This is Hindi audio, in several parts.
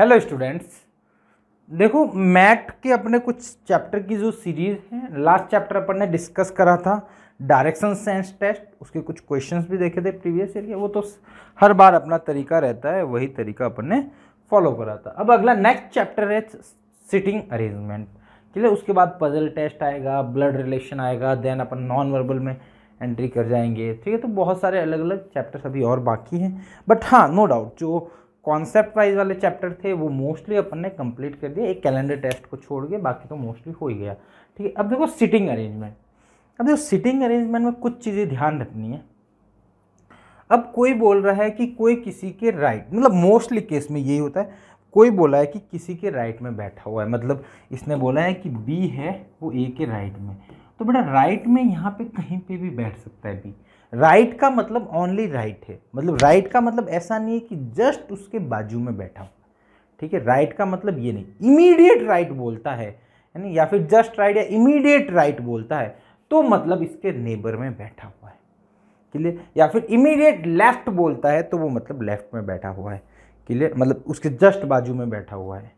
हेलो स्टूडेंट्स देखो मैट के अपने कुछ चैप्टर की जो सीरीज़ है लास्ट चैप्टर अपन ने डिस्कस करा था डायरेक्शन सेंस टेस्ट उसके कुछ क्वेश्चंस भी देखे थे प्रीवियस ईयर के वो तो हर बार अपना तरीका रहता है वही तरीका अपन ने फॉलो करा था अब अगला नेक्स्ट चैप्टर है सिटिंग अरेंजमेंट है उसके बाद पजल टेस्ट आएगा ब्लड रिलेशन आएगा देन अपन नॉन वर्बल में एंट्री कर जाएंगे ठीक है तो बहुत सारे अलग अलग चैप्टर्स अभी और बाकी हैं बट हाँ नो डाउट जो कॉन्सेप्ट वाइज वाले चैप्टर थे वो मोस्टली अपन ने कंप्लीट कर दिया एक कैलेंडर टेस्ट को छोड़ के बाकी तो मोस्टली हो ही गया ठीक है अब देखो सिटिंग अरेंजमेंट अब देखो सिटिंग अरेंजमेंट में कुछ चीज़ें ध्यान रखनी है अब कोई बोल रहा है कि कोई किसी के राइट मतलब मोस्टली केस में यही होता है कोई बोला है कि किसी के राइट में बैठा हुआ है मतलब इसने बोला है कि बी है वो ए के राइट में तो बेटा राइट में यहाँ पे कहीं पे भी बैठ सकता है बी राइट का मतलब ओनली राइट है मतलब राइट का मतलब ऐसा नहीं है कि जस्ट उसके बाजू में बैठा हूँ ठीक है राइट का मतलब ये नहीं इमीडिएट राइट बोलता है यानी या फिर जस्ट राइट या इमीडिएट राइट बोलता है तो मतलब इसके नेबर में बैठा हुआ है क्लियर या फिर इमीडिएट लेफ्ट बोलता है तो वो मतलब लेफ्ट में बैठा हुआ है क्लियर मतलब उसके जस्ट बाजू में बैठा हुआ है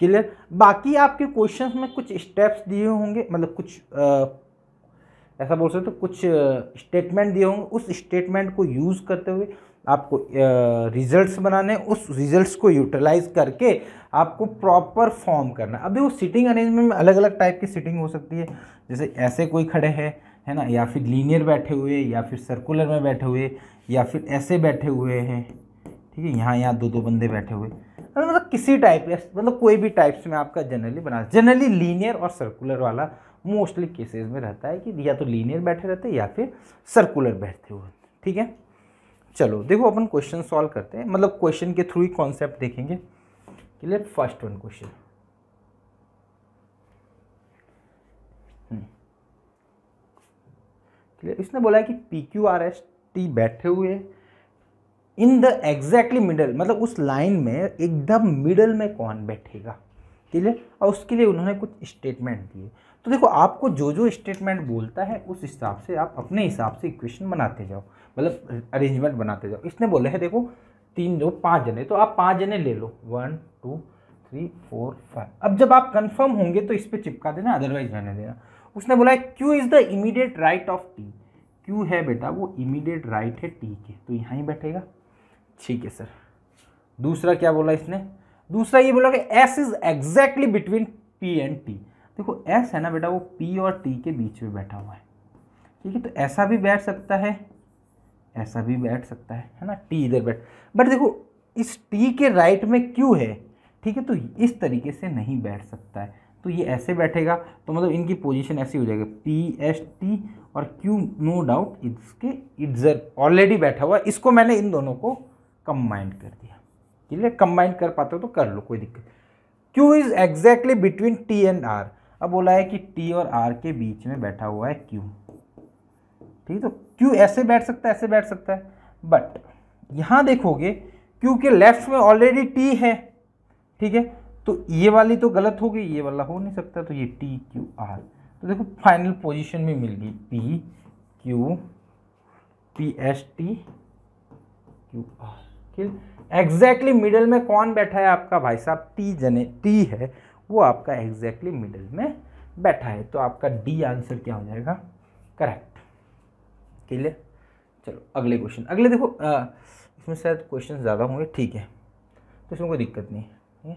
क्लियर बाकी आपके क्वेश्चंस में कुछ स्टेप्स दिए होंगे मतलब कुछ ऐसा बोल सकते हो तो कुछ स्टेटमेंट दिए होंगे उस स्टेटमेंट को यूज़ करते हुए आपको रिजल्ट्स बनाने उस रिजल्ट्स को यूटिलाइज करके आपको प्रॉपर फॉर्म करना अभी वो सिटिंग अरेंजमेंट में अलग अलग टाइप की सिटिंग हो सकती है जैसे ऐसे कोई खड़े हैं है ना या फिर लीनियर बैठे हुए या फिर सर्कुलर में बैठे हुए या फिर ऐसे बैठे हुए हैं ठीक है यहाँ यहाँ दो दो बंदे बैठे हुए मतलब किसी टाइप मतलब कोई भी टाइप्स में आपका जनरली बना जनरली लीनियर और सर्कुलर वाला मोस्टली केसेस में रहता है कि या तो लीनियर बैठे रहते हैं या फिर सर्कुलर बैठते हुए ठीक है चलो देखो अपन क्वेश्चन सॉल्व करते हैं मतलब क्वेश्चन के थ्रू ही कॉन्सेप्ट देखेंगे clear first one question clear इसने बोला है कि P Q R S T बैठे हुए इन द एग्जैक्टली मिडल मतलब उस लाइन में एकदम मिडल में कौन बैठेगा क्लियर और उसके लिए उन्होंने कुछ स्टेटमेंट दिए तो देखो आपको जो जो स्टेटमेंट बोलता है उस हिसाब से आप अपने हिसाब से इक्वेशन बनाते जाओ मतलब अरेंजमेंट बनाते जाओ इसने बोला है देखो तीन दो पाँच जने तो आप पाँच जने ले लो one two three four five अब जब आप कंफर्म होंगे तो इस पर चिपका देना अदरवाइज रहने देना उसने बोला है Q is the immediate right of T Q है बेटा वो इमीडिएट राइट है टी के तो यहाँ ही बैठेगा ठीक है सर दूसरा क्या बोला इसने दूसरा ये बोला कि S is exactly between P and T देखो एस है ना बेटा वो पी और टी के बीच में बैठा हुआ है ठीक है तो ऐसा भी बैठ सकता है ऐसा भी बैठ सकता है है ना टी इधर बैठ बट देखो इस टी के राइट में क्यू है ठीक है तो इस तरीके से नहीं बैठ सकता है तो ये ऐसे बैठेगा तो मतलब इनकी पोजीशन ऐसी हो जाएगी पी एस टी और क्यू नो डाउट इसके इट्जर ऑलरेडी बैठा हुआ इसको मैंने इन दोनों को कम्बाइंड कर दिया ठीक है कम्बाइंड कर पाते हो तो कर लो कोई दिक्कत Q is exactly between T and R अब बोला है कि टी और आर के बीच में बैठा हुआ है क्यू ठीक है तो क्यू ऐसे बैठ सकता है ऐसे बैठ सकता है बट यहां देखोगे क्यू के लेफ्ट में ऑलरेडी टी है ठीक है तो ये वाली तो गलत हो गई ये वाला हो नहीं सकता तो ये टी क्यू आर तो देखो फाइनल पोजिशन में मिल गई P Q P S T Q R ठीक एग्जैक्टली मिडल में कौन बैठा है आपका भाई साहब टी जने टी है वो आपका एग्जैक्टली मिडल में बैठा है तो आपका डी आंसर क्या हो जाएगा करेक्ट क्लियर चलो अगले क्वेश्चन अगले देखो आ, इसमें शायद क्वेश्चन ज़्यादा होंगे ठीक है तो इसमें कोई दिक्कत नहीं है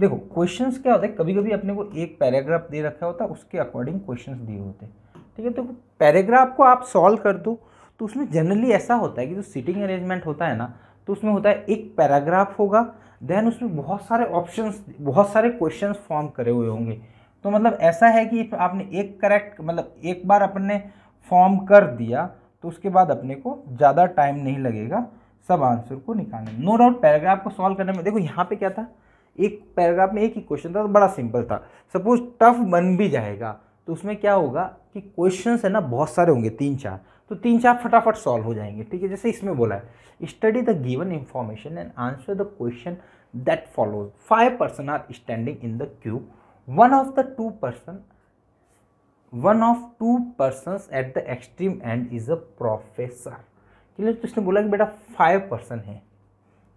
देखो क्वेश्चंस क्या होता है कभी कभी अपने को एक पैराग्राफ दे रखा होता है उसके अकॉर्डिंग क्वेश्चंस दिए होते हैं ठीक है तो पैराग्राफ को आप सॉल्व कर दो तो उसमें जनरली ऐसा होता है कि जो सीटिंग अरेंजमेंट होता है ना तो उसमें होता है एक पैराग्राफ होगा देन उसमें बहुत सारे ऑप्शंस बहुत सारे क्वेश्चंस फॉर्म करे हुए होंगे तो मतलब ऐसा है कि आपने एक करेक्ट मतलब एक बार अपने फॉर्म कर दिया तो उसके बाद अपने को ज़्यादा टाइम नहीं लगेगा सब आंसर को निकालने नो डाउट पैराग्राफ को सॉल्व करने में देखो यहाँ पे क्या था एक पैराग्राफ में एक ही क्वेश्चन था तो बड़ा सिंपल था सपोज टफ बन भी जाएगा तो उसमें क्या होगा कि क्वेश्चन है ना बहुत सारे होंगे तीन चार तो तीन चार फटाफट सॉल्व हो जाएंगे ठीक है जैसे इसमें बोला है study the given information and answer the question that follows five person are standing in the queue one of the two person one of two person at the extreme end is a professor clear तो इसने बोला कि बेटा फाइव पर्सन है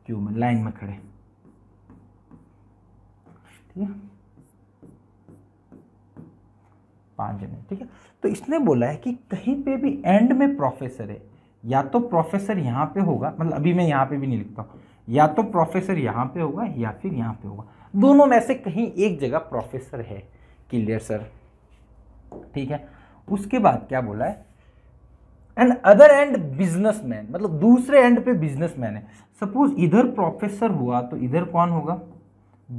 क्यू में लाइन में खड़े ठीक है पाँच जने ठीक है तो इसने बोला है कि कहीं पे भी एंड में प्रोफेसर है या तो प्रोफेसर यहाँ पे होगा मतलब अभी मैं यहाँ पे भी नहीं लिखता हूँ या तो प्रोफेसर यहाँ पे होगा या फिर यहाँ पे होगा दोनों में से कहीं एक जगह प्रोफेसर है क्लियर सर ठीक है उसके बाद क्या बोला है एंड अदर एंड बिजनेसमैन मतलब दूसरे एंड पे बिजनेसमैन है सपोज इधर प्रोफेसर हुआ तो इधर कौन होगा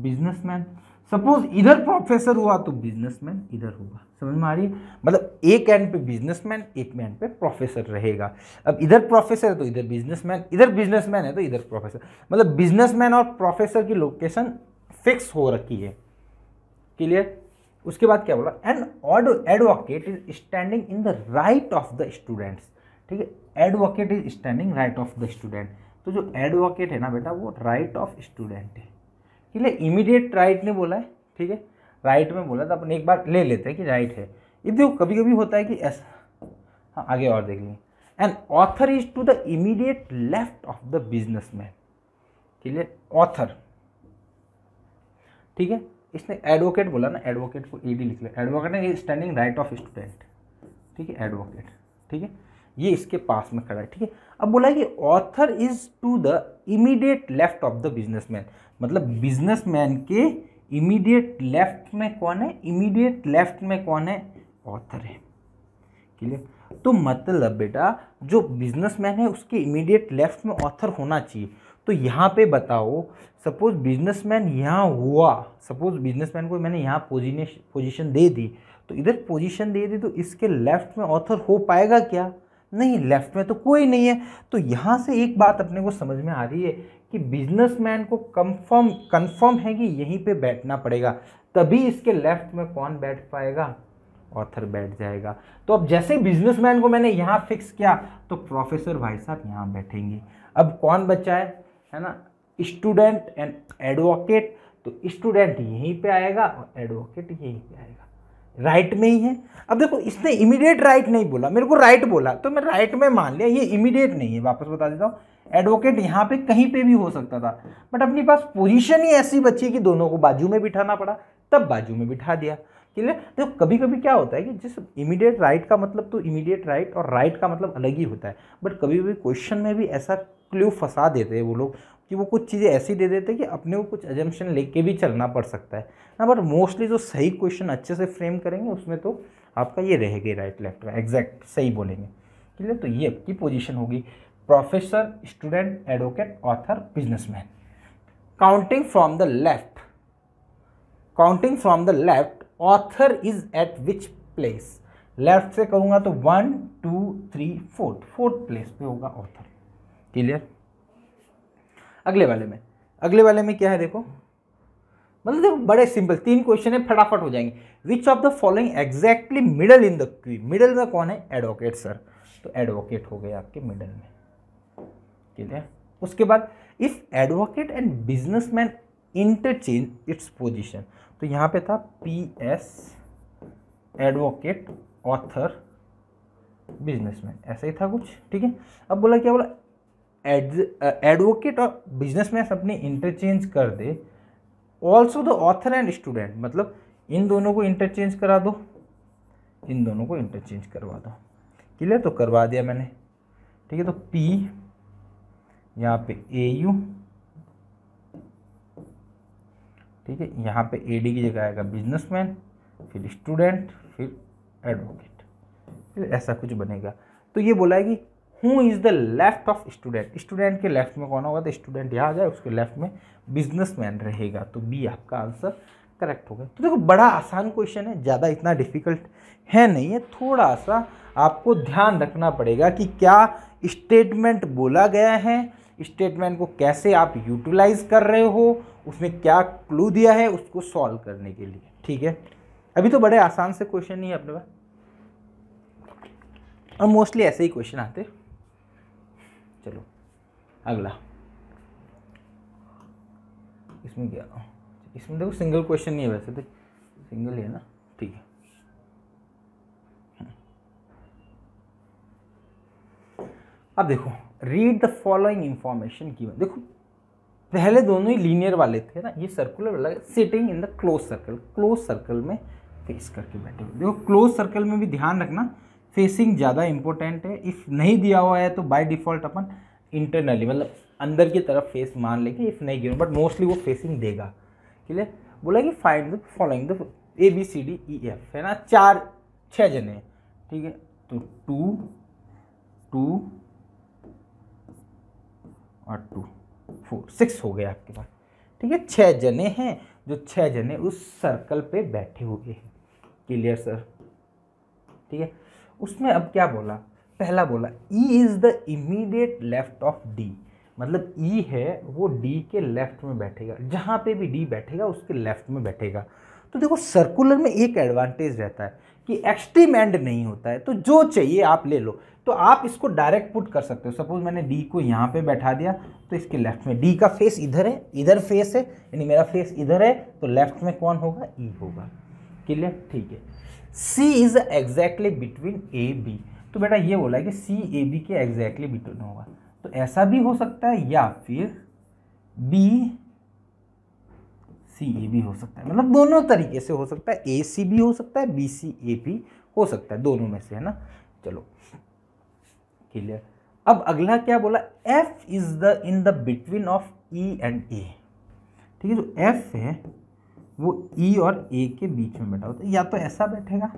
बिजनेसमैन सपोज इधर प्रोफेसर हुआ तो बिजनेसमैन इधर होगा समझ में आ रही है मतलब एक एंड पे बिजनेसमैन एक एंड पे प्रोफेसर रहेगा अब इधर प्रोफेसर है तो इधर बिजनेसमैन इधर बिजनेसमैन है तो इधर प्रोफेसर मतलब बिजनेसमैन और प्रोफेसर की लोकेशन फिक्स हो रखी है क्लियर उसके बाद क्या बोला an advocate is standing in the right of the students ठीक है advocate is standing right of the student तो जो एडवोकेट है ना बेटा वो राइट ऑफ स्टूडेंट है कि ले इमीडिएट राइट ने बोला है ठीक है राइट में बोला तो अपन एक बार ले लेते हैं कि राइट है ये देखो कभी कभी होता है कि ऐसा हाँ आगे और देख लेंगे and author is to the immediate left of the businessman clear author ठीक है इसने एडवोकेट बोला ना एडवोकेट को ईडी e लिख लिया एडवोकेट ने स्टैंडिंग राइट ऑफ स्टूडेंट ठीक है एडवोकेट ठीक है ये इसके पास में खड़ा है ठीक है अब बोला कि author is to the immediate left of the businessman मतलब बिजनेसमैन के इमीडिएट लेफ्ट में कौन है इमीडिएट लेफ्ट में कौन है ऑथर है क्लियर तो मतलब बेटा जो बिजनेसमैन है उसके इमीडिएट लेफ्ट में ऑथर होना चाहिए तो यहाँ पे बताओ सपोज बिजनेसमैन यहाँ हुआ सपोज बिजनेसमैन को मैंने यहाँ पोजिशन दे दी तो इधर पोजीशन दे दी तो इसके लेफ्ट में ऑथर हो पाएगा क्या नहीं लेफ़्ट में तो कोई नहीं है तो यहाँ से एक बात अपने को समझ में आ रही है कि बिजनेसमैन को कंफर्म कंफर्म है कि यहीं पे बैठना पड़ेगा तभी इसके लेफ़्ट में कौन बैठ पाएगा ऑथर बैठ जाएगा तो अब जैसे बिजनेसमैन को मैंने यहाँ फिक्स किया तो प्रोफेसर भाई साहब यहाँ बैठेंगे अब कौन बचा है है ना स्टूडेंट एंड एडवोकेट तो स्टूडेंट यहीं पे आएगा और एडवोकेट यहीं पे आएगा राइट में ही है अब देखो इसने इमीडिएट राइट नहीं बोला मेरे को राइट बोला तो मैं राइट में मान लिया ये इमीडिएट नहीं है वापस बता देता हूँ एडवोकेट यहाँ पे कहीं पे भी हो सकता था बट अपने पास पोजीशन ही ऐसी बची कि दोनों को बाजू में बिठाना पड़ा तब बाजू में बिठा दिया क्लियर देखो कभी कभी क्या होता है कि जिस इमीडिएट राइट का मतलब तो इमीडिएट राइट और राइट का मतलब अलग ही होता है बट कभी कभी क्वेश्चन में भी ऐसा क्ल्यू फंसा देते हैं वो लोग कि वो कुछ चीज़ें ऐसी दे देते कि अपने को कुछ एजम्पन लेके भी चलना पड़ सकता है ना बट मोस्टली जो सही क्वेश्चन अच्छे से फ्रेम करेंगे उसमें तो आपका ये रहेगा राइट लेफ्ट में एग्जैक्ट सही बोलेंगे क्लियर तो ये आपकी पोजिशन होगी professor student advocate author businessman counting from the left counting from the left author is at which place left से करूँगा तो one two three fourth fourth place पे होगा ऑथर क्लियर अगले वाले में अगले वाले में क्या है देखो मतलब देखो बड़े सिंपल तीन क्वेश्चन है फटाफट हो जाएंगे which of the following exactly middle in the queue middle में कौन है एडवोकेट सर तो एडवोकेट हो गए आपके मिडल में ठीक है उसके बाद if advocate and businessman interchange its position तो यहाँ पे था P S advocate author businessman ऐसा ही था कुछ ठीक है अब बोला क्या बोला एडवोकेट और बिजनेस मैन अपने इंटरचेंज कर दे also the author and student मतलब इन दोनों को इंटरचेंज करा दो इन दोनों को इंटरचेंज करवा दो क्लियर तो करवा दिया मैंने ठीक है तो पी यहाँ पे ए यू ठीक है यहाँ पे ए डी की जगह आएगा मैन फिर स्टूडेंट फिर एडवोकेट ऐसा कुछ बनेगा तो ये बोला है कि who is the left of student student के लेफ्ट में कौन होगा तो स्टूडेंट यहाँ आ जाए उसके लेफ्ट में बिजनेस रहेगा तो बी आपका आंसर करेक्ट होगा तो देखो बड़ा आसान क्वेश्चन है ज़्यादा इतना डिफिकल्ट है नहीं है थोड़ा सा आपको ध्यान रखना पड़ेगा कि क्या स्टेटमेंट बोला गया है स्टेटमेंट को कैसे आप यूटिलाइज कर रहे हो उसमें क्या क्लू दिया है उसको सॉल्व करने के लिए ठीक है अभी तो बड़े आसान से क्वेश्चन ही है अपने पास और मोस्टली ऐसे ही क्वेश्चन आते हैं चलो अगला इसमें क्या इसमें देखो सिंगल क्वेश्चन नहीं है वैसे तो सिंगल है ना ठीक है अब देखो रीड द फॉलोइंग इंफॉर्मेशन की देखो पहले दोनों ही लीनियर वाले थे ना ये सर्कुलर वाला sitting in the close circle close circle में फेस करके बैठे हुए देखो क्लोज सर्कल में भी ध्यान रखना फेसिंग ज़्यादा इंपॉर्टेंट है इफ़ नहीं दिया हुआ है तो बाय डिफ़ॉल्ट अपन इंटरनली मतलब अंदर की तरफ फेस मान लेंगे इफ़ नहीं गिवन बट मोस्टली वो फेसिंग देगा क्लियर बोला कि find the following the A B C D E F है ना चार छः जने ठीक है तो टू टू और टू फोर सिक्स हो गया आपके पास ठीक है छः जने हैं जो छः जने उस सर्कल पे बैठे हुए हैं क्लियर सर ठीक है उसमें अब क्या बोला पहला बोला E is the immediate left of D मतलब ई e है वो डी के लेफ्ट में बैठेगा जहाँ पे भी डी बैठेगा उसके लेफ्ट में बैठेगा तो देखो सर्कुलर में एक एडवांटेज रहता है कि एक्सट्रीम एंड नहीं होता है तो जो चाहिए आप ले लो तो आप इसको डायरेक्ट पुट कर सकते हो सपोज मैंने डी को यहाँ पे बैठा दिया तो इसके लेफ्ट में डी का फेस इधर है इधर फेस है यानी मेरा फेस इधर है तो लेफ्ट में कौन होगा ई e होगा क्लियर ठीक है C is exactly between A B तो बेटा ये बोला है कि सी ए बी के एग्जैक्टली बिटवीन होगा तो ऐसा भी हो सकता है या फिर बी सी ए भी हो सकता है मतलब दोनों तरीके से हो सकता है ए सी भी हो सकता है बी सी ए भी हो सकता है दोनों में से है ना चलो क्लियर अब अगला क्या बोला F is the in the between of E and A ठीक है जो एफ है वो ई e और ए के बीच में बैठा होता है या तो ऐसा बैठेगा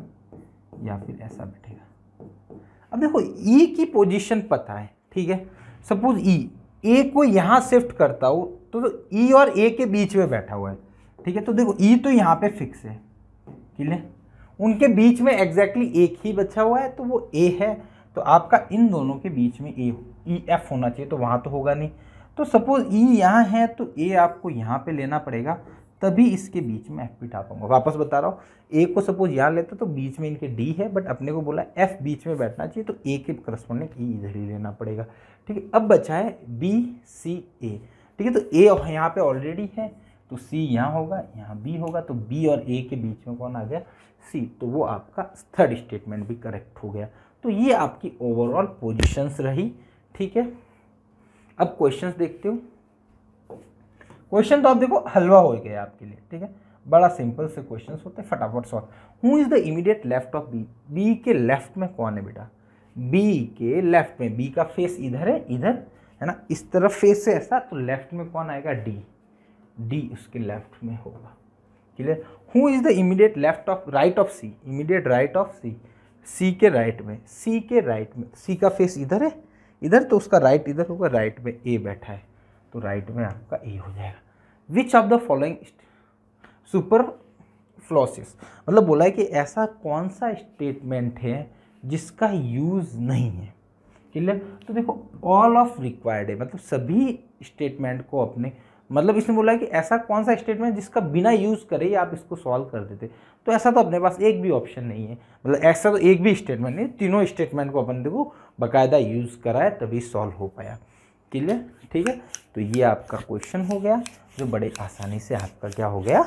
या फिर ऐसा बैठेगा अब देखो ई e की पोजीशन पता है ठीक है सपोज ई ए को यहाँ शिफ्ट करता हो तो ई तो e और ए के बीच में बैठा हुआ है ठीक है तो देखो ई e तो यहाँ पे फिक्स है क्लियर उनके बीच में एग्जैक्टली एक ही बचा हुआ है तो वो ए है तो आपका इन दोनों के बीच में ए ई एफ होना चाहिए तो वहाँ तो होगा नहीं तो सपोज ई e यहाँ है तो ए आपको यहाँ पे लेना पड़ेगा तभी इसके बीच में एफ बिठा पाऊंगा वापस बता रहा हूँ ए को सपोज यहाँ लेता तो बीच में इनके डी है बट अपने को बोला एफ बीच में बैठना चाहिए तो ए के करस्पॉन्डिंग ई e इधर ही लेना पड़ेगा ठीक है अब बचा है बी सी ए ठीक है तो ए यहाँ पे ऑलरेडी है तो सी यहाँ होगा यहाँ बी होगा तो बी और ए के बीच में कौन आ गया सी तो वो आपका थर्ड स्टेटमेंट भी करेक्ट हो गया तो ये आपकी ओवरऑल पोजिशंस रही ठीक है अब क्वेश्चन देखते हो क्वेश्चन तो आप देखो हलवा हो गया आपके लिए ठीक है बड़ा सिंपल से क्वेश्चन होते हैं फटाफट solve who is the immediate left of B B के लेफ्ट में कौन है बेटा बी के लेफ्ट में बी का फेस इधर है इधर है ना इस तरफ फेस से ऐसा तो लेफ्ट में कौन आएगा डी डी उसके लेफ्ट में होगा clear who is the immediate left of right of C immediate right of C C के राइट में सी के राइट में सी का फेस इधर है इधर तो उसका राइट इधर होगा राइट में ए बैठा है तो राइट में आपका ए हो जाएगा which of the following super flosses मतलब बोला है कि ऐसा कौन सा स्टेटमेंट है जिसका यूज़ नहीं है क्लियर तो देखो ऑल ऑफ रिक्वायर्ड है मतलब सभी स्टेटमेंट को अपने मतलब इसने बोला है कि ऐसा कौन सा स्टेटमेंट जिसका बिना यूज़ करे आप इसको सॉल्व कर देते तो ऐसा तो अपने पास एक भी ऑप्शन नहीं है मतलब ऐसा तो एक भी स्टेटमेंट नहीं तीनों स्टेटमेंट को अपन देखो बाकायदा यूज़ कराए तभी सॉल्व हो पाया क्लियर ठीक है तो ये आपका क्वेश्चन हो गया जो बड़े आसानी से आपका क्या हो गया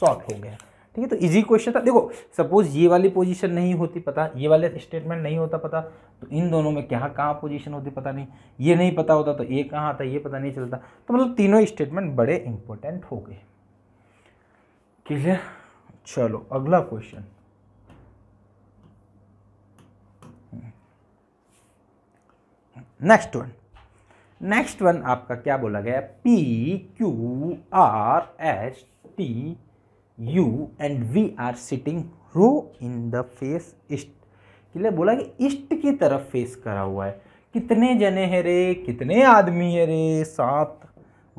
सॉल्व हो गया ठीक है तो इजी क्वेश्चन था देखो सपोज ये वाली पोजीशन नहीं होती पता ये वाले स्टेटमेंट नहीं होता पता तो इन दोनों में क्या कहाँ पोजीशन होती पता नहीं ये नहीं पता होता तो ये कहाँ आता ये पता नहीं चलता तो मतलब तीनों स्टेटमेंट बड़े इंपॉर्टेंट हो गए क्लियर चलो अगला question next one next one आपका क्या बोला गया P Q R S T U and V are sitting row in the face east clear बोला कि ईस्ट की तरफ फेस करा हुआ है कितने जने हैं रे कितने आदमी है रे सात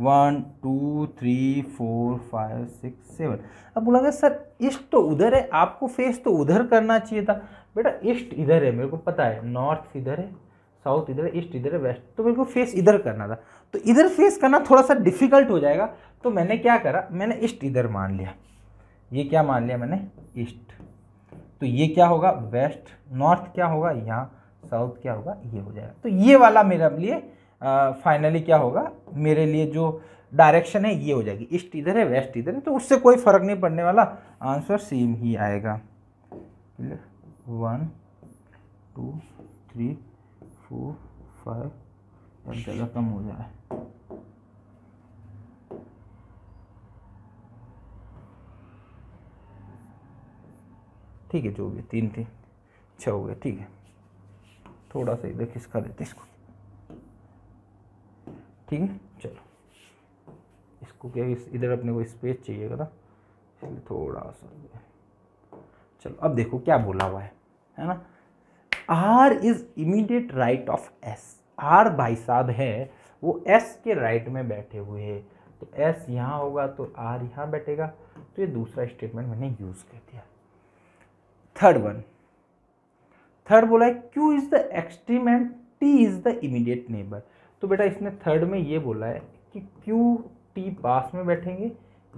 one two three four five six seven अब बोला गया सर ईस्ट तो उधर है आपको फेस तो उधर करना चाहिए था बेटा ईस्ट इधर है मेरे को पता है नॉर्थ इधर है साउथ इधर ईस्ट इधर वेस्ट तो मेरे को फेस इधर करना था तो इधर फेस करना थोड़ा सा डिफ़िकल्ट हो जाएगा तो मैंने क्या करा मैंने ईस्ट इधर मान लिया ये क्या मान लिया मैंने ईस्ट तो ये क्या होगा वेस्ट नॉर्थ क्या होगा यहाँ साउथ क्या होगा ये हो जाएगा तो ये वाला मेरे लिए फाइनली क्या होगा मेरे लिए जो डायरेक्शन है ये हो जाएगी ईस्ट इधर है वेस्ट इधर है तो उससे कोई फ़र्क नहीं पड़ने वाला आंसर सेम ही आएगा one two three two five तब ज़्यादा कम हो जाए ठीक है जो भी तीन तीन छः हो गया ठीक है थोड़ा सा इधर खिसका देते इसको ठीक है चलो इसको क्या इधर अपने को स्पेस चाहिएगा ना इसलिए थोड़ा सा चलो अब देखो क्या बोला हुआ है है ना R is immediate right of S R भाई साहब है वो एस के राइट में बैठे हुए है तो एस यहाँ होगा तो आर यहाँ बैठेगा तो ये दूसरा स्टेटमेंट मैंने यूज़ कर दिया थर्ड वन थर्ड बोला है Q is the extreme end T is the immediate neighbour तो बेटा इसने थर्ड में ये बोला है कि क्यू टी पास में बैठेंगे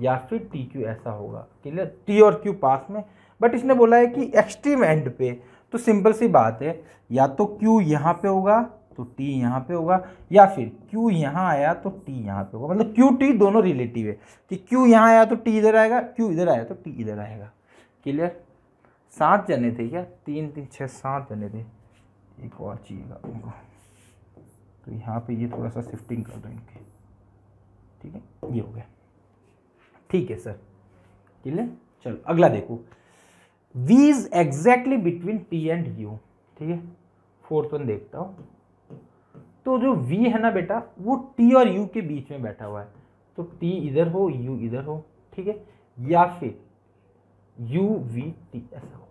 या फिर टी क्यू ऐसा होगा क्लियर टी और क्यू पास में बट इसने बोला है कि एक्सट्रीम एंड पे तो सिंपल सी बात है या तो Q यहाँ पे होगा तो T यहाँ पे होगा या फिर Q यहाँ आया तो T यहाँ पे होगा मतलब Q T दोनों रिलेटिव है कि Q यहाँ आया तो T इधर आएगा Q इधर आया तो T इधर आएगा क्लियर सात जने थे क्या तीन तीन छः सात जने थे एक और चीज उनको तो यहाँ पे ये थोड़ा सा शिफ्टिंग कर दो इनके ठीक है ये हो गया ठीक है सर क्लियर चलो अगला देखो v is exactly between T and U ठीक है फोर्थ वन देखता हूँ तो जो v है ना बेटा वो t और u के बीच में बैठा हुआ है तो t इधर हो u इधर हो ठीक है या फिर u v t ऐसा हो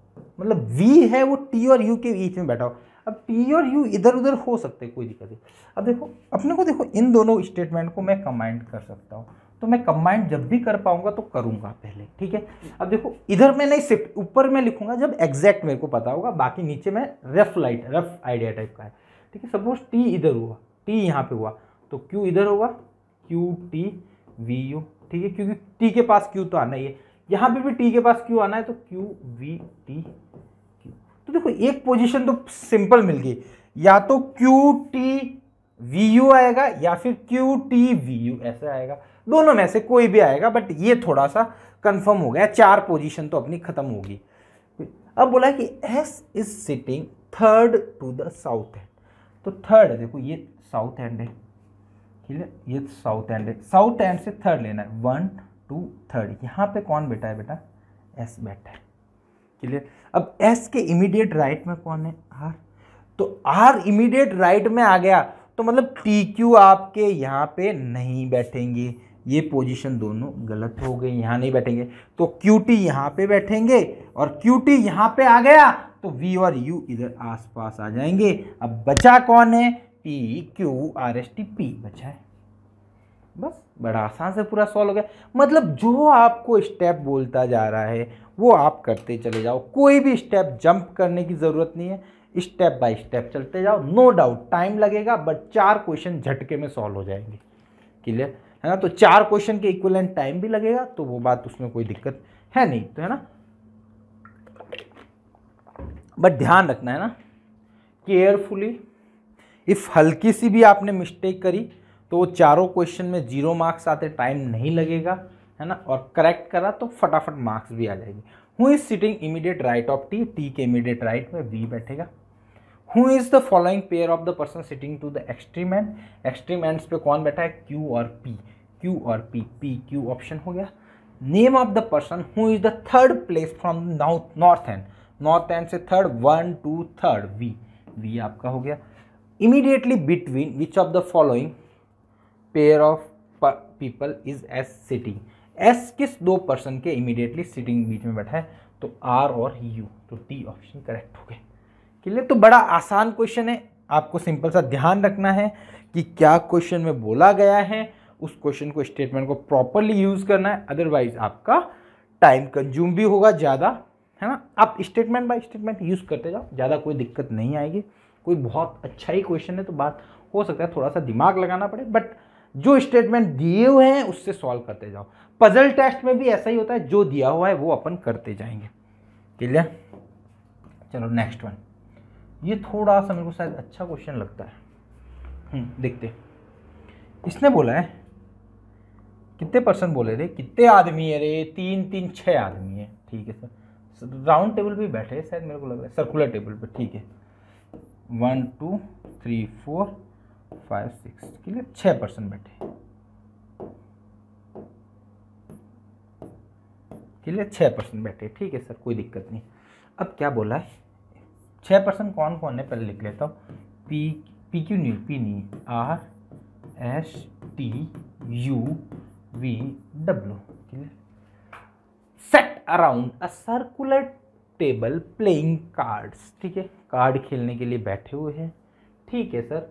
मतलब v है वो t और u के बीच में बैठा हो अब t और u इधर उधर हो सकते कोई दिक्कत नहीं अब देखो अपने को देखो इन दोनों स्टेटमेंट को मैं कमाइंड कर सकता हूँ तो मैं कंबाइंड जब भी कर पाऊंगा तो करूंगा पहले ठीक है अब देखो इधर मैं नहीं शिफ्ट ऊपर मैं लिखूंगा जब एग्जैक्ट मेरे को पता होगा बाकी नीचे मैं rough light rough idea type का है ठीक है सपोज टी इधर हुआ टी यहाँ पे हुआ तो क्यू इधर होगा क्यू टी वी यू ठीक है क्योंकि टी के पास क्यू तो आना ही है यहाँ पर भी टी के पास क्यू आना है तो क्यू वी टी क्यू तो देखो एक पोजिशन तो सिंपल मिल गई या तो क्यू टी वी यू आएगा या फिर क्यू टी वी यू ऐसे आएगा दोनों में से कोई भी आएगा बट ये थोड़ा सा कंफर्म हो गया चार पोजीशन तो अपनी खत्म होगी अब बोला कि S is sitting third to the south end तो थर्ड देखो ये साउथ एंड है ठीक है ये साउथ एंड है साउथ एंड से थर्ड लेना है वन टू थर्ड यहाँ पे कौन बैठा है बेटा एस बैठा है क्लियर अब एस के इमीडिएट राइट में कौन है आर तो आर इमीडिएट राइट में आ गया तो मतलब पी क्यू आपके यहाँ पे नहीं बैठेंगे ये पोजीशन दोनों गलत हो गई यहाँ नहीं बैठेंगे तो क्यू टी यहाँ पे बैठेंगे और क्यू टी यहाँ पे आ गया तो वी और यू इधर आसपास आ जाएंगे अब बचा कौन है P Q R S T P बचा है बस बड़ा आसान से पूरा सॉल्व हो गया मतलब जो आपको स्टेप बोलता जा रहा है वो आप करते चले जाओ कोई भी स्टेप जंप करने की ज़रूरत नहीं है स्टेप बाय स्टेप चलते जाओ नो डाउट टाइम लगेगा बट चार क्वेश्चन झटके में सॉल्व हो जाएंगे क्लियर है ना तो चार क्वेश्चन के इक्वलेंट टाइम भी लगेगा तो वो बात उसमें कोई दिक्कत है नहीं तो है ना बट ध्यान रखना है ना केयरफुली इफ़ हल्की सी भी आपने मिस्टेक करी तो वो चारों क्वेश्चन में जीरो मार्क्स आते टाइम नहीं लगेगा है ना और करेक्ट करा तो फटाफट मार्क्स भी आ जाएगी who is sitting immediate right of T T के इमीडिएट राइट में बी बैठेगा who is the following pair of the person sitting to the extreme end extreme ends पे कौन बैठा है क्यू और पी क्यू और पी पी क्यू ऑप्शन हो गया name of the person who is the third place from north north end north end से third one two third V we आपका हो गया immediately between which of the following pair of people is S sitting S किस दो पर्सन के इमीडिएटली सिटिंग बीच में बैठा है तो आर और यू तो टी ऑप्शन करेक्ट हो गया क्लियर तो बड़ा आसान क्वेश्चन है आपको सिंपल सा ध्यान रखना है कि क्या क्वेश्चन में बोला गया है उस क्वेश्चन को स्टेटमेंट को प्रॉपरली यूज़ करना है अदरवाइज आपका टाइम कंज्यूम भी होगा ज़्यादा है ना आप स्टेटमेंट बाय स्टेटमेंट यूज़ करते जाओ ज़्यादा कोई दिक्कत नहीं आएगी कोई बहुत अच्छा ही क्वेश्चन है तो बात हो सकता है थोड़ा सा दिमाग लगाना पड़े बट जो स्टेटमेंट दिए हुए हैं उससे सॉल्व करते जाओ पजल टेस्ट में भी ऐसा ही होता है जो दिया हुआ है वो अपन करते जाएंगे क्लियर चलो नेक्स्ट वन ये थोड़ा सा मेरे को शायद अच्छा क्वेश्चन लगता है हम्म, देखते इसने बोला है कितने पर्सन बोले रे कितने आदमी है रे तीन तीन छः आदमी है ठीक है सर राउंड टेबल पे बैठे शायद मेरे को लग रहा है सर्कुलर टेबल पे ठीक है one two three four five six के लिए छः पर्सन बैठे के लिए छः पर्सन बैठे ठीक है सर कोई दिक्कत नहीं अब क्या बोला है छः पर्सन कौन कौन है पहले लिख लेता हूँ पी पी क्यू न्यू पी नी R S T U V W clear set around a circular table playing cards ठीक है कार्ड खेलने के लिए बैठे हुए हैं ठीक है sir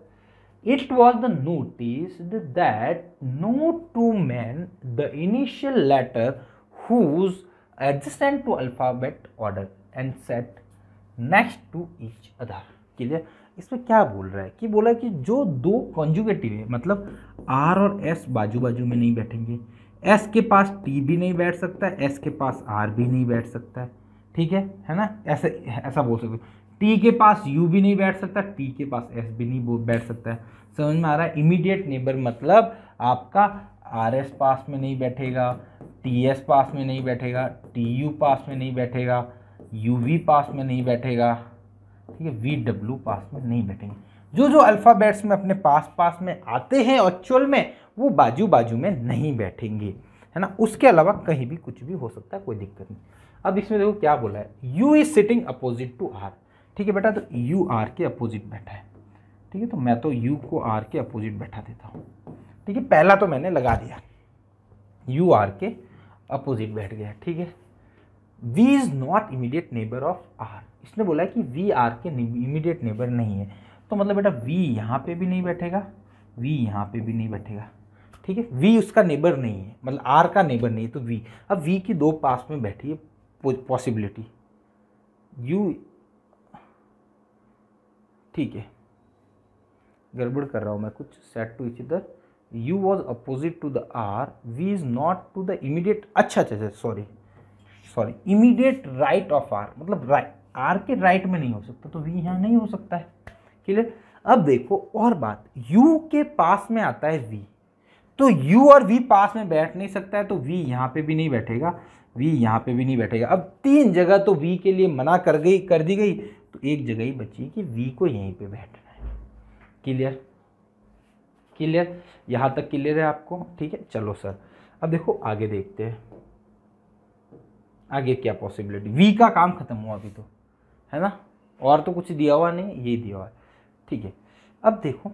it was the notice that no two man the initial letter whose adjacent to alphabet order and set next to each other clear इसमें क्या बोल रहा है कि बोला है कि जो दो कॉन्जुगेटिव है मतलब आर और एस बाजू बाजू में नहीं बैठेंगे एस के पास टी भी नहीं बैठ सकता एस के पास आर भी नहीं बैठ सकता है ठीक है है ना ऐसे ऐसा बोल सकते टी के पास यू भी नहीं बैठ सकता टी के पास एस भी नहीं बैठ सकता है समझ में आ रहा है इमीडिएट नेबर मतलब आपका आर एस पास में नहीं बैठेगा टी एस पास में नहीं बैठेगा टी यू पास में नहीं बैठेगा यू वी पास में नहीं बैठेगा ठीक है वी डब्ल्यू पास में नहीं बैठेंगे जो जो अल्फ़ाबेट्स में अपने पास पास में आते हैं और में वो बाजू बाजू में नहीं बैठेंगे है ना उसके अलावा कहीं भी कुछ भी हो सकता है कोई दिक्कत नहीं अब इसमें देखो क्या बोला है U is sitting opposite to R ठीक है बेटा तो यू आर के अपोजिट बैठा है ठीक है तो मैं तो यू को आर के अपोजिट बैठा देता हूँ ठीक है पहला तो मैंने लगा दिया यू आर के अपोजिट बैठ गया ठीक है V is not immediate neighbour of R इसने बोला कि वी आर के इमीडिएट नेबर नहीं है तो मतलब बेटा वी यहाँ पे भी नहीं बैठेगा वी यहाँ पे भी नहीं बैठेगा ठीक है वी उसका नेबर नहीं है मतलब आर का नेबर नहीं है तो वी अब वी की दो पास में बैठी है पॉसिबिलिटी यू ठीक है गड़बड़ कर रहा हूँ मैं कुछ सेट टू इच इधर U was opposite to the R V is not to the immediate अच्छा अच्छा सॉरी अच्छा, sorry immediate right of R मतलब राइट आर के राइट में नहीं हो सकता तो वी यहाँ नहीं हो सकता है क्लियर अब देखो और बात यू के पास में आता है वी तो यू और वी पास में बैठ नहीं सकता है तो वी यहाँ पे भी नहीं बैठेगा वी यहाँ पे भी नहीं बैठेगा अब तीन जगह तो वी के लिए मना कर गई कर दी गई तो एक जगह ही बची कि वी को यहीं पे बैठना है क्लियर क्लियर यहाँ तक क्लियर है आपको ठीक है चलो सर अब देखो आगे देखते हैं आगे क्या पॉसिबिलिटी वी का काम खत्म हुआ अभी तो है ना और तो कुछ दिया हुआ नहीं ये दिया हुआ है ठीक है अब देखो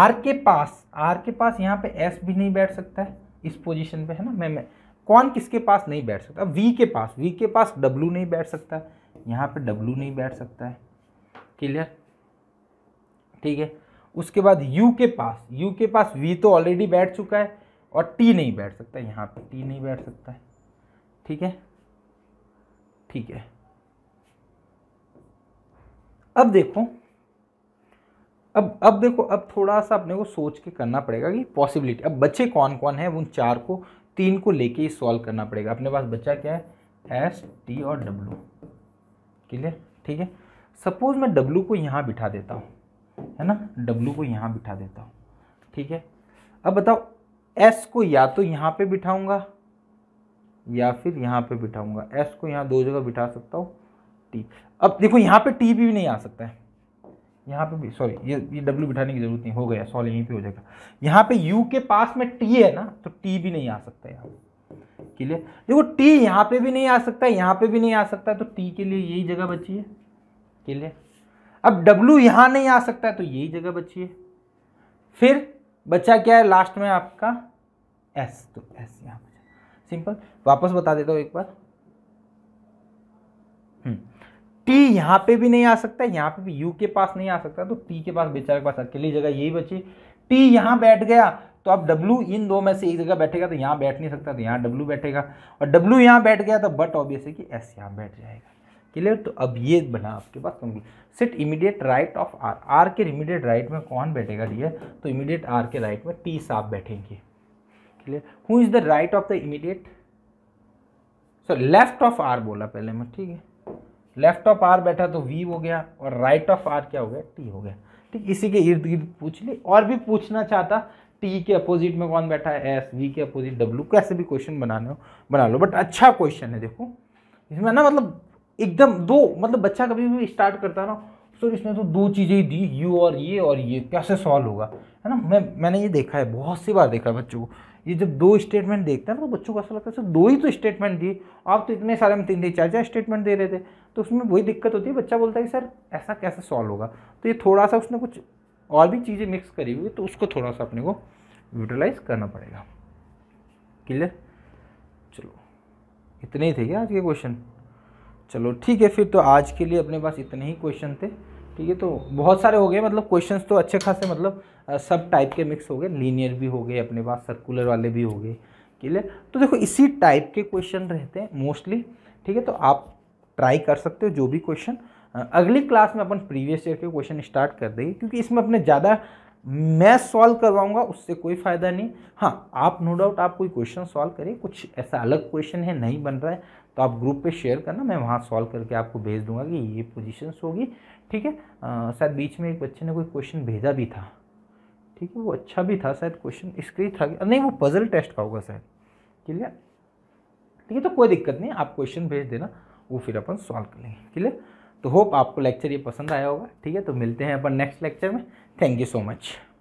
आर के पास आर के पास यहाँ पे एस भी नहीं बैठ सकता है इस पोजीशन पे है ना मैं मैं कौन किसके पास नहीं बैठ सकता वी के पास वी के पास डब्लू नहीं बैठ सकता यहाँ पे डब्लू नहीं बैठ सकता है क्लियर ठीक है उसके बाद यू के पास यू के पास वी तो ऑलरेडी बैठ चुका है और टी नहीं बैठ सकता यहाँ पे टी नहीं बैठ सकता है ठीक है ठीक है अब देखो अब अब देखो अब थोड़ा सा अपने को सोच के करना पड़ेगा कि पॉसिबिलिटी अब बच्चे कौन कौन हैं उन चार को तीन को लेके ही सॉल्व करना पड़ेगा अपने पास बच्चा क्या है एस टी और डब्लू क्लियर ठीक है सपोज मैं डब्लू को यहाँ बिठा देता हूँ है ना डब्लू को यहाँ बिठा देता हूँ ठीक है अब बताओ एस को या तो यहाँ पे बिठाऊँगा या फिर यहाँ पे बिठाऊंगा एस को यहाँ दो जगह बिठा सकता हूँ टी अब देखो यहाँ पे टी भी नहीं आ सकता है यहाँ पे भी सॉरी ये ये डब्ल्यू बिठाने की जरूरत नहीं हो गया सॉरी यहीं पे हो जाएगा यहाँ पे यू के पास में टी है ना तो टी भी नहीं आ सकता यहाँ के लिए देखो टी यहाँ पे भी नहीं आ सकता है यहाँ पे भी नहीं आ सकता है तो टी के लिए यही जगह बची है के लिए अब डब्लू यहाँ नहीं आ सकता है तो यही जगह बची है फिर बचा क्या है लास्ट में आपका एस तो एस यहाँ सिंपल वापस बता देता हूँ एक बार टी हम्म, यहाँ पे भी नहीं आ सकता यहाँ पे भी यू के पास नहीं आ सकता तो टी के पास बेचारे के पास अकेली जगह यही बची टी यहाँ बैठ गया तो अब डब्ल्यू इन दो में से एक जगह बैठेगा तो यहाँ बैठ नहीं सकता तो यहाँ डब्ल्यू बैठेगा और डब्ल्यू यहाँ बैठ गया तो बट ऑब्वियस है कि एस यहाँ बैठ जाएगा क्लियर तो अब ये बना आपके पास complete set immediate right of R R के इमीडिएट राइट में कौन बैठेगा डियर तो इमीडिएट आर के राइट में टी साफ बैठेंगे clear who is the right of the immediate so left of R बोला पहले मैं ठीक है लेफ्ट ऑफ आर बैठा तो वी हो गया और राइट ऑफ आर क्या हो गया टी हो गया ठीक इसी के इर्द गिर्द पूछ ली और भी पूछना चाहता टी के अपोजिट में कौन बैठा है एस वी के अपोजिट डब्ल्यू कैसे भी क्वेश्चन बनाने हो बना लो बट अच्छा क्वेश्चन है देखो इसमें ना मतलब एकदम दो मतलब बच्चा कभी भी स्टार्ट करता ना सर तो इसने तो दो चीज़ें ही दी यू और ये और ये कैसे सॉल्व होगा है ना मैं मैंने ये देखा है बहुत सी बार देखा है बच्चों को ये जब दो स्टेटमेंट देखते हैं तो बच्चों को ऐसा लगता है सर दो ही तो स्टेटमेंट दिए आप तो इतने सारे में तीन तीन चार चार स्टेटमेंट दे रहे थे तो उसमें वही दिक्कत होती है बच्चा बोलता है कि सर ऐसा कैसे सॉल्व होगा तो ये थोड़ा सा उसने कुछ और भी चीज़ें मिक्स करी हुई तो उसको थोड़ा सा अपने को यूटिलाइज करना पड़ेगा क्लियर चलो इतने ही थे क्या आज के क्वेश्चन चलो ठीक है फिर तो आज के लिए अपने पास इतने ही क्वेश्चन थे ठीक है तो बहुत सारे हो गए मतलब क्वेश्चंस तो अच्छे खासे मतलब सब टाइप के मिक्स हो गए लीनियर भी हो गए अपने पास सर्कुलर वाले भी हो गए क्लियर तो देखो इसी टाइप के क्वेश्चन रहते हैं मोस्टली ठीक है तो आप ट्राई कर सकते हो जो भी क्वेश्चन अगली क्लास में अपन प्रीवियस ईयर के क्वेश्चन स्टार्ट कर देंगे क्योंकि इसमें अपने ज़्यादा मैं सॉल्व करवाऊंगा उससे कोई फ़ायदा नहीं हाँ आप नो डाउट आप कोई क्वेश्चन सॉल्व करिए कुछ ऐसा अलग क्वेश्चन है नहीं बन रहा है तो आप ग्रुप पे शेयर करना मैं वहाँ सॉल्व करके आपको भेज दूंगा कि ये पोजीशंस होगी ठीक है शायद बीच में एक बच्चे ने कोई क्वेश्चन भेजा भी था ठीक है वो अच्छा भी था शायद क्वेश्चन इसके ही था नहीं वो पज़ल टेस्ट का होगा शायद क्लियर ठीक है तो कोई दिक्कत नहीं आप क्वेश्चन भेज देना वो फिर अपन सॉल्व कर लेंगे क्लियर तो होप आपको लेक्चर ये पसंद आया होगा ठीक है तो मिलते हैं अपन नेक्स्ट लेक्चर में थैंक यू सो मच